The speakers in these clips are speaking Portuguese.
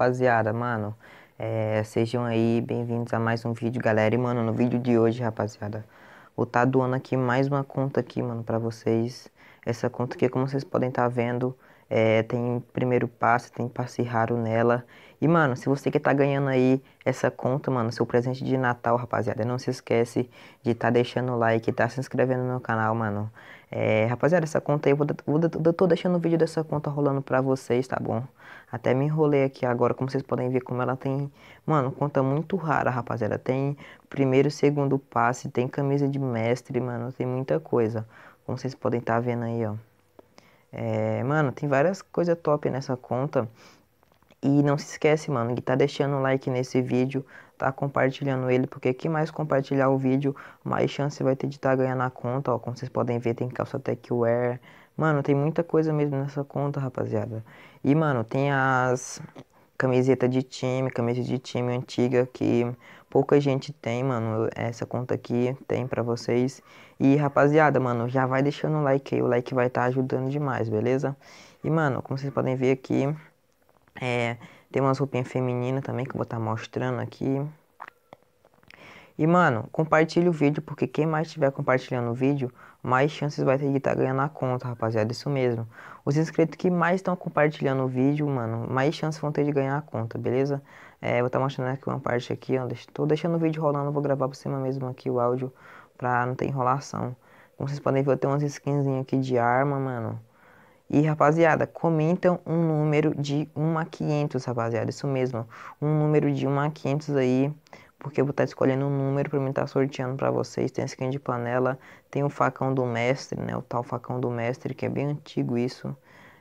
rapaziada, mano, é, sejam aí bem-vindos a mais um vídeo, galera. E, mano, no vídeo de hoje, rapaziada, vou estar tá doando aqui mais uma conta aqui, mano, pra vocês. Essa conta aqui, é como vocês podem estar tá vendo, é, tem primeiro passo tem passe raro nela. E, mano, se você que tá ganhando aí essa conta, mano, seu presente de Natal, rapaziada, não se esquece de tá deixando o like, tá se inscrevendo no canal, mano. É, rapaziada, essa conta aí, eu, vou, eu tô deixando o vídeo dessa conta rolando pra vocês, tá bom? Até me enrolei aqui agora, como vocês podem ver, como ela tem... Mano, conta muito rara, rapaziada. Tem primeiro, segundo passe, tem camisa de mestre, mano, tem muita coisa. Como vocês podem estar tá vendo aí, ó. É, mano, tem várias coisas top nessa conta. E não se esquece, mano, que tá deixando um like nesse vídeo, tá compartilhando ele, porque quem mais compartilhar o vídeo, mais chance vai ter de estar tá ganhando a conta, ó. Como vocês podem ver, tem calça techwear. Mano, tem muita coisa mesmo nessa conta, rapaziada. E, mano, tem as camiseta de time, camisa de time antiga que pouca gente tem, mano. Essa conta aqui tem para vocês. E rapaziada, mano, já vai deixando o like aí, o like vai estar tá ajudando demais, beleza? E mano, como vocês podem ver aqui, é, tem umas roupinhas femininas também que eu vou estar tá mostrando aqui. E, mano, compartilhe o vídeo, porque quem mais estiver compartilhando o vídeo, mais chances vai ter de estar tá ganhando a conta, rapaziada. Isso mesmo. Os inscritos que mais estão compartilhando o vídeo, mano, mais chances vão ter de ganhar a conta, beleza? É, vou estar tá mostrando aqui uma parte aqui, ó. Tô deixando o vídeo rolando, vou gravar pra cima mesmo aqui o áudio, pra não ter enrolação. Como vocês podem ver, eu tenho umas skinzinhas aqui de arma, mano. E, rapaziada, comentam um número de 1 a 500, rapaziada. Isso mesmo. Um número de 1 a 500 aí porque eu vou estar escolhendo um número para mim estar tá sorteando para vocês. Tem esse aqui de panela, tem o facão do mestre, né? O tal facão do mestre, que é bem antigo isso.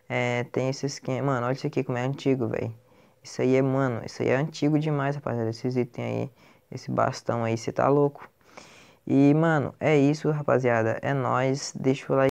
É, tem esse esquema, mano, olha isso aqui como é antigo, velho. Isso aí é, mano, isso aí é antigo demais, rapaziada. Esses itens aí, esse bastão aí, você tá louco. E, mano, é isso, rapaziada. É nós. Deixa o like.